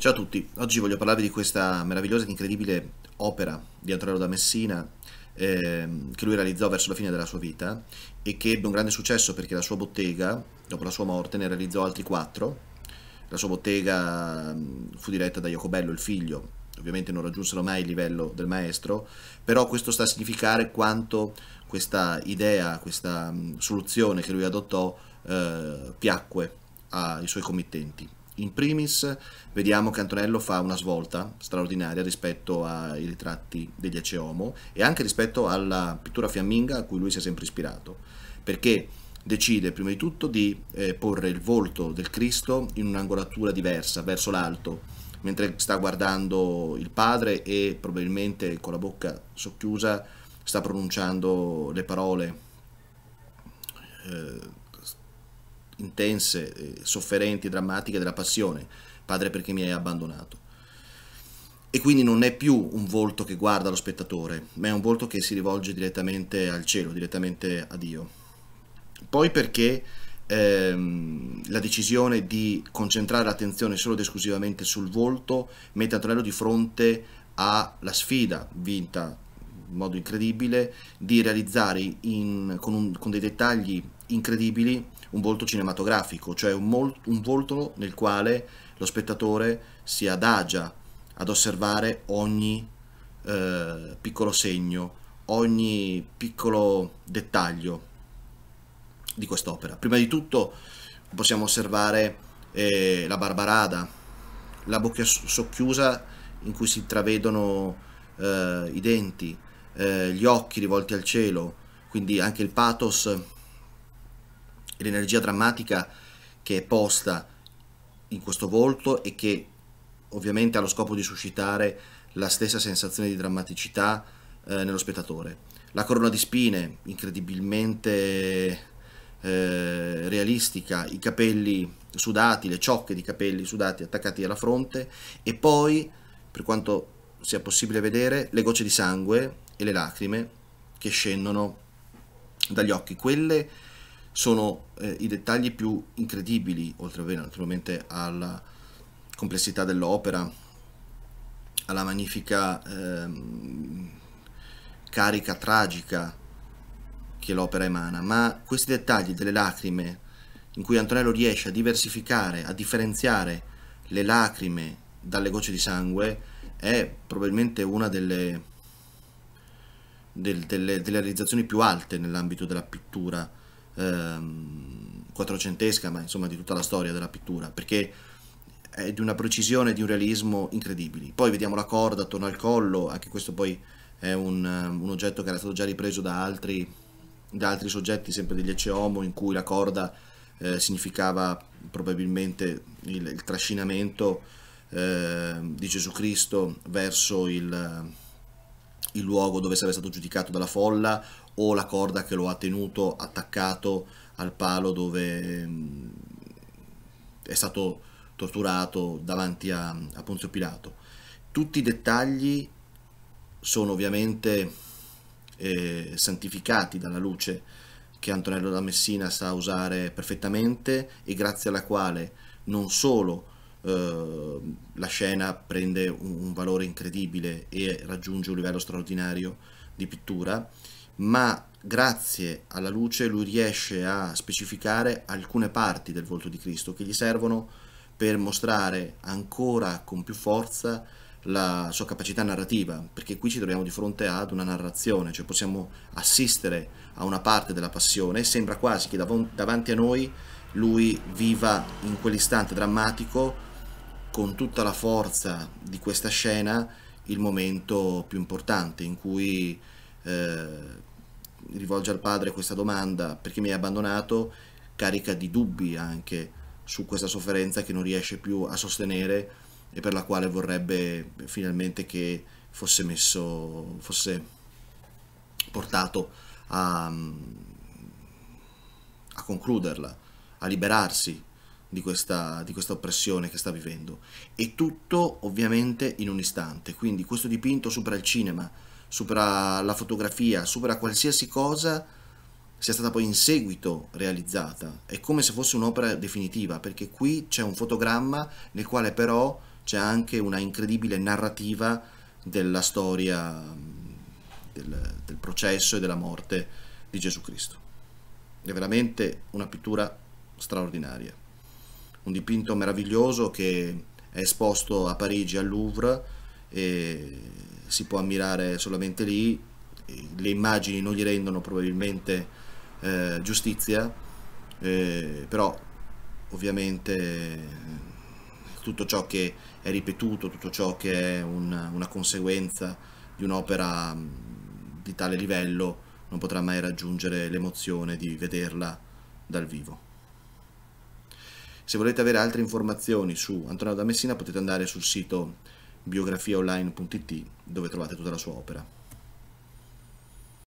Ciao a tutti, oggi voglio parlarvi di questa meravigliosa e incredibile opera di Antonello da Messina ehm, che lui realizzò verso la fine della sua vita e che ebbe un grande successo perché la sua bottega, dopo la sua morte, ne realizzò altri quattro. La sua bottega mm, fu diretta da Jacobello, il figlio, ovviamente non raggiunsero mai il livello del maestro, però questo sta a significare quanto questa idea, questa mm, soluzione che lui adottò eh, piacque ai suoi committenti. In primis vediamo che Antonello fa una svolta straordinaria rispetto ai ritratti degli Eceomo e anche rispetto alla pittura fiamminga a cui lui si è sempre ispirato, perché decide prima di tutto di eh, porre il volto del Cristo in un'angolatura diversa, verso l'alto, mentre sta guardando il padre e probabilmente con la bocca socchiusa sta pronunciando le parole. Eh, intense, sofferenti, drammatiche della passione, Padre perché mi hai abbandonato. E quindi non è più un volto che guarda lo spettatore, ma è un volto che si rivolge direttamente al cielo, direttamente a Dio. Poi perché ehm, la decisione di concentrare l'attenzione solo ed esclusivamente sul volto mette Antonello di fronte alla sfida vinta in modo incredibile di realizzare in, con, un, con dei dettagli incredibili un volto cinematografico, cioè un, mol- un volto nel quale lo spettatore si adagia ad osservare ogni eh, piccolo segno, ogni piccolo dettaglio di quest'opera. Prima di tutto possiamo osservare eh, la Barbarada, la bocca socchiusa in cui si intravedono eh, i denti, eh, gli occhi rivolti al cielo, quindi anche il pathos l'energia drammatica che è posta in questo volto e che ovviamente ha lo scopo di suscitare la stessa sensazione di drammaticità eh, nello spettatore. La corona di spine, incredibilmente eh, realistica, i capelli sudati, le ciocche di capelli sudati attaccati alla fronte e poi, per quanto sia possibile vedere, le gocce di sangue e le lacrime che scendono dagli occhi. Quelle sono eh, i dettagli più incredibili, oltre a, naturalmente alla complessità dell'opera, alla magnifica ehm, carica tragica che l'opera emana, ma questi dettagli delle lacrime in cui Antonello riesce a diversificare, a differenziare le lacrime dalle gocce di sangue è probabilmente una delle, delle, delle realizzazioni più alte nell'ambito della pittura Ehm, quattrocentesca, ma insomma di tutta la storia della pittura, perché è di una precisione, di un realismo incredibili. Poi vediamo la corda attorno al collo, anche questo poi è un, ehm, un oggetto che era stato già ripreso da altri, da altri soggetti, sempre degli Ecce Homo, in cui la corda eh, significava probabilmente il, il trascinamento eh, di Gesù Cristo verso il, il luogo dove sarebbe stato giudicato dalla folla o la corda che lo ha tenuto attaccato al palo dove mm, è stato torturato davanti a, a Ponzio Pilato. Tutti i dettagli sono ovviamente eh, santificati dalla luce che Antonello da Messina sa usare perfettamente e grazie alla quale non solo eh, la scena prende un valore incredibile e raggiunge un livello straordinario di pittura, ma grazie alla luce lui riesce a specificare alcune parti del volto di Cristo che gli servono per mostrare ancora con più forza la sua capacità narrativa, perché qui ci troviamo di fronte ad una narrazione, cioè possiamo assistere a una parte della passione e sembra quasi che dav- davanti a noi lui viva in quell'istante drammatico con tutta la forza di questa scena il momento più importante in cui eh, rivolge al padre questa domanda perché mi hai abbandonato, carica di dubbi anche su questa sofferenza che non riesce più a sostenere e per la quale vorrebbe finalmente che fosse messo, fosse portato a, a concluderla, a liberarsi di questa, di questa, oppressione che sta vivendo. E tutto ovviamente in un istante, quindi questo dipinto supera il cinema, supera la fotografia, supera qualsiasi cosa sia stata poi in seguito realizzata. È come se fosse un'opera definitiva, perché qui c'è un fotogramma nel quale però c'è anche una incredibile narrativa della storia del, del processo e della morte di Gesù Cristo. È veramente una pittura straordinaria. Un dipinto meraviglioso che è esposto a Parigi al Louvre e si può ammirare solamente lì, le immagini non gli rendono probabilmente eh, giustizia, eh, però ovviamente eh, tutto ciò che è ripetuto, tutto ciò che è un, una conseguenza di un'opera mm, di tale livello non potrà mai raggiungere l'emozione di vederla dal vivo. Se volete avere altre informazioni su Antonio da Messina potete andare sul sito biografiaonline.it dove trovate tutta la sua opera.